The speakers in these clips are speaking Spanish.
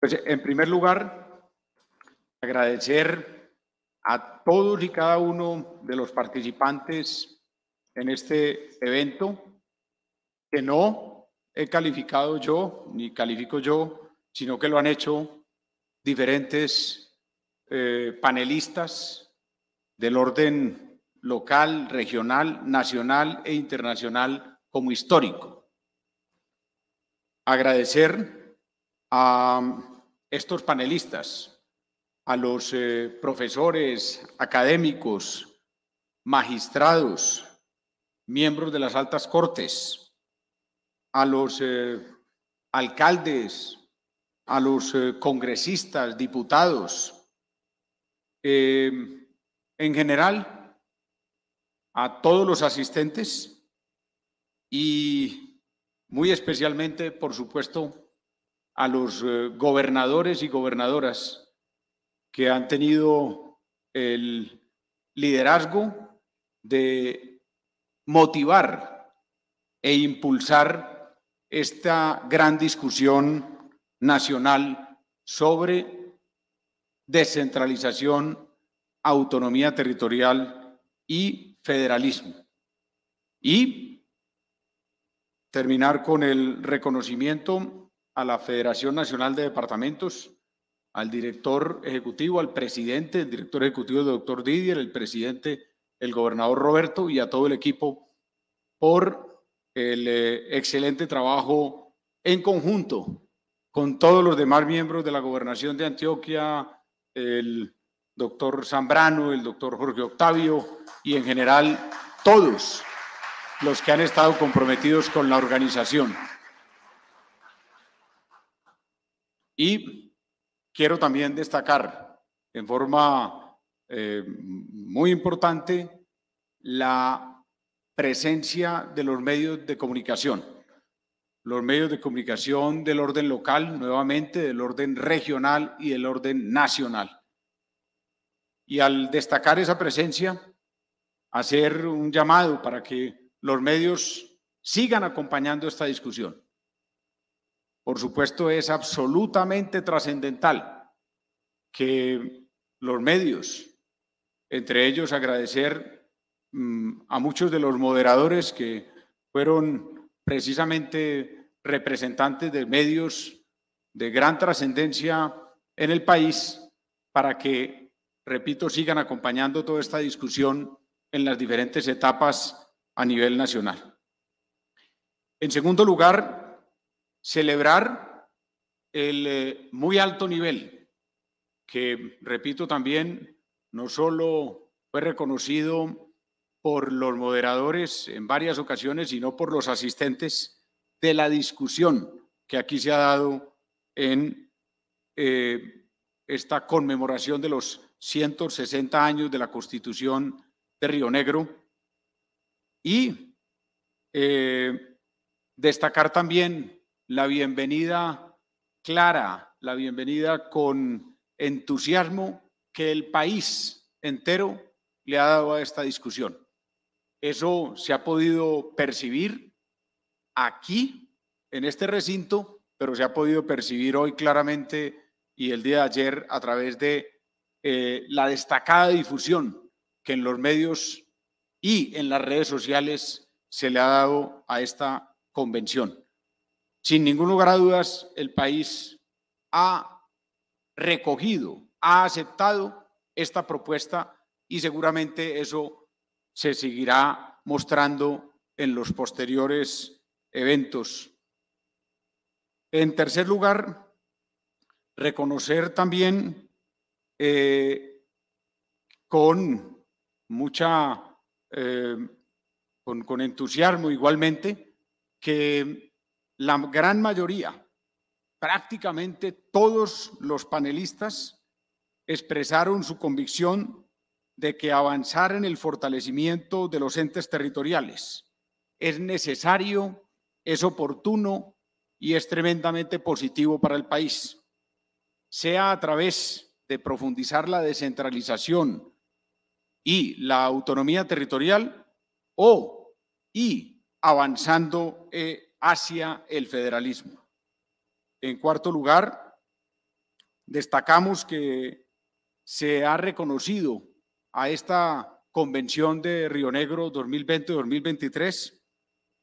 Pues, en primer lugar, agradecer a todos y cada uno de los participantes en este evento, que no he calificado yo, ni califico yo, sino que lo han hecho diferentes eh, panelistas del orden local, regional, nacional e internacional como histórico. Agradecer a estos panelistas, a los eh, profesores, académicos, magistrados, miembros de las altas cortes, a los eh, alcaldes, a los eh, congresistas, diputados, en general, a todos los asistentes y muy especialmente, por supuesto, a los eh, gobernadores y gobernadoras que han tenido el liderazgo de motivar e impulsar esta gran discusión nacional sobre descentralización, autonomía territorial y federalismo. Y terminar con el reconocimiento a la Federación Nacional de Departamentos, al director ejecutivo, al presidente, el director ejecutivo, el doctor Didier, el presidente, el gobernador Roberto y a todo el equipo por el eh, excelente trabajo en conjunto con todos los demás miembros de la gobernación de Antioquia, el doctor Zambrano, el doctor Jorge Octavio y en general todos los que han estado comprometidos con la organización. Y quiero también destacar en forma eh, muy importante la presencia de los medios de comunicación. Los medios de comunicación del orden local, nuevamente, del orden regional y del orden nacional. Y al destacar esa presencia, hacer un llamado para que los medios sigan acompañando esta discusión por supuesto, es absolutamente trascendental que los medios, entre ellos agradecer mm, a muchos de los moderadores que fueron precisamente representantes de medios de gran trascendencia en el país, para que, repito, sigan acompañando toda esta discusión en las diferentes etapas a nivel nacional. En segundo lugar, celebrar el eh, muy alto nivel que, repito también, no solo fue reconocido por los moderadores en varias ocasiones, sino por los asistentes de la discusión que aquí se ha dado en eh, esta conmemoración de los 160 años de la Constitución de Río Negro y eh, destacar también la bienvenida clara, la bienvenida con entusiasmo que el país entero le ha dado a esta discusión. Eso se ha podido percibir aquí, en este recinto, pero se ha podido percibir hoy claramente y el día de ayer a través de eh, la destacada difusión que en los medios y en las redes sociales se le ha dado a esta convención. Sin ningún lugar a dudas, el país ha recogido, ha aceptado esta propuesta y seguramente eso se seguirá mostrando en los posteriores eventos. En tercer lugar, reconocer también eh, con mucha, eh, con, con entusiasmo igualmente, que la gran mayoría, prácticamente todos los panelistas expresaron su convicción de que avanzar en el fortalecimiento de los entes territoriales es necesario, es oportuno y es tremendamente positivo para el país, sea a través de profundizar la descentralización y la autonomía territorial o y avanzando eh, hacia el federalismo. En cuarto lugar, destacamos que se ha reconocido a esta convención de Río Negro 2020-2023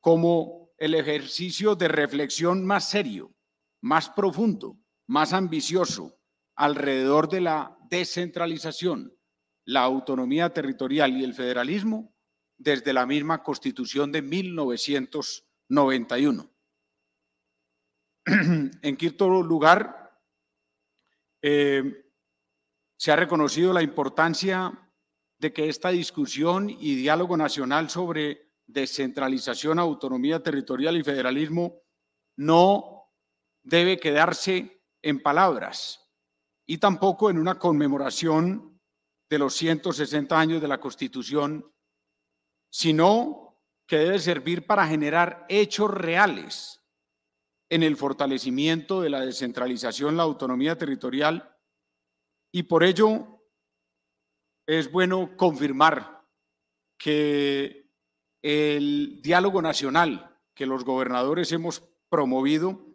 como el ejercicio de reflexión más serio, más profundo, más ambicioso alrededor de la descentralización, la autonomía territorial y el federalismo desde la misma constitución de 1990. 91. En quinto lugar, eh, se ha reconocido la importancia de que esta discusión y diálogo nacional sobre descentralización, autonomía territorial y federalismo no debe quedarse en palabras y tampoco en una conmemoración de los 160 años de la Constitución, sino que debe servir para generar hechos reales en el fortalecimiento de la descentralización, la autonomía territorial, y por ello es bueno confirmar que el diálogo nacional que los gobernadores hemos promovido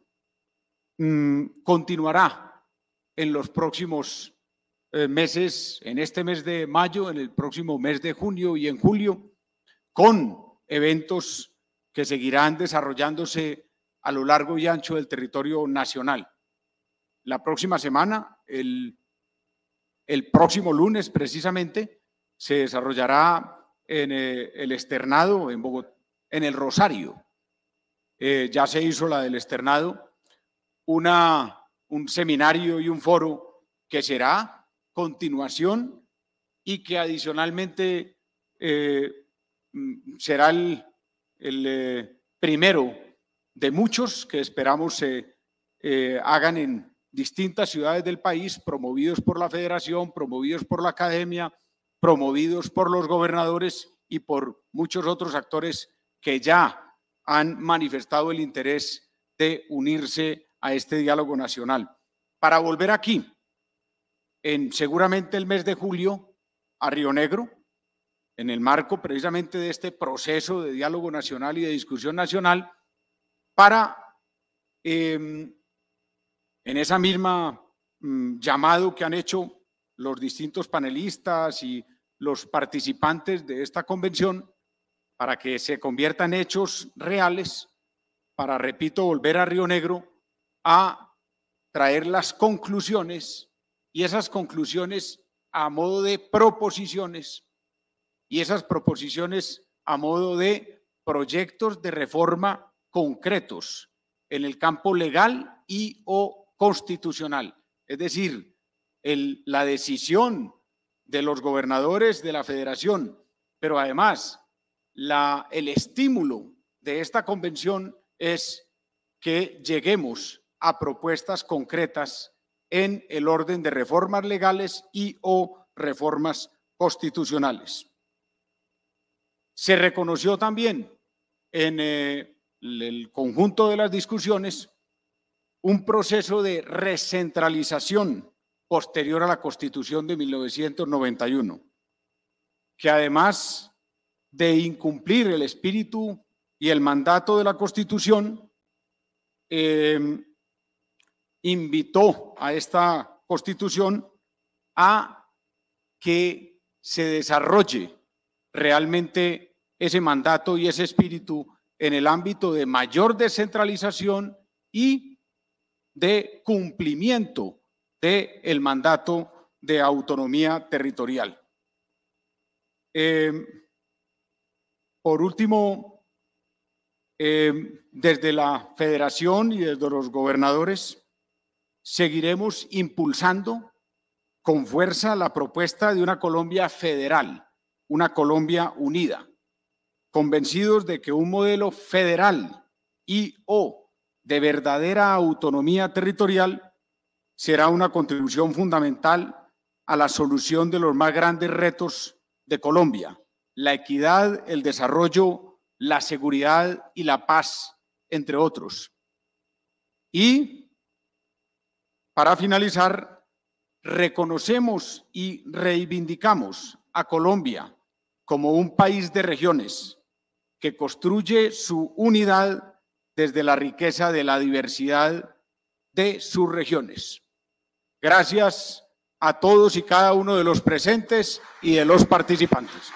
mm, continuará en los próximos eh, meses, en este mes de mayo, en el próximo mes de junio y en julio, con eventos que seguirán desarrollándose a lo largo y ancho del territorio nacional. La próxima semana, el, próximo lunes precisamente, se desarrollará en eh, el externado en Bogotá, en el Rosario. Eh, ya se hizo la del externado, una, un seminario y un foro que será continuación y que adicionalmente eh, Mm, será el, eh, primero de muchos que esperamos se eh, hagan en distintas ciudades del país, promovidos por la federación, promovidos por la academia, promovidos por los gobernadores y por muchos otros actores que ya han manifestado el interés de unirse a este diálogo nacional. Para volver aquí, en seguramente el mes de julio, a Río Negro, en el marco precisamente de este proceso de diálogo nacional y de discusión nacional, para, em, en esa misma llamada mm, llamado que han hecho los distintos panelistas y los participantes de esta convención, para que se conviertan hechos reales, para, repito, volver a Río Negro a traer las conclusiones y esas conclusiones a modo de proposiciones y esas proposiciones a modo de proyectos de reforma concretos en el campo legal y o constitucional. Es decir, la decisión de los gobernadores de la federación, pero además el estímulo de esta convención es que lleguemos a propuestas concretas en el orden de reformas legales y o reformas constitucionales. Se reconoció también en eh, el conjunto de las discusiones un proceso de recentralización posterior a la Constitución de 1991, que además de incumplir el espíritu y el mandato de la Constitución, eh, invitó a esta Constitución a que se desarrolle realmente ese mandato y ese espíritu en el ámbito de mayor descentralización y de cumplimiento del mandato de autonomía territorial. Em, por último, em, desde la federación y desde los gobernadores, seguiremos impulsando con fuerza la propuesta de una Colombia federal una Colombia unida, convencidos de que un modelo federal y o de verdadera autonomía territorial será una contribución fundamental a la solución de los más grandes retos de Colombia, la equidad, el desarrollo, la seguridad y la paz, entre otros. Y, para finalizar, reconocemos y reivindicamos a Colombia como un país de regiones que construye su unidad desde la riqueza de la diversidad de sus regiones. Gracias a todos y cada uno de los presentes y de los participantes.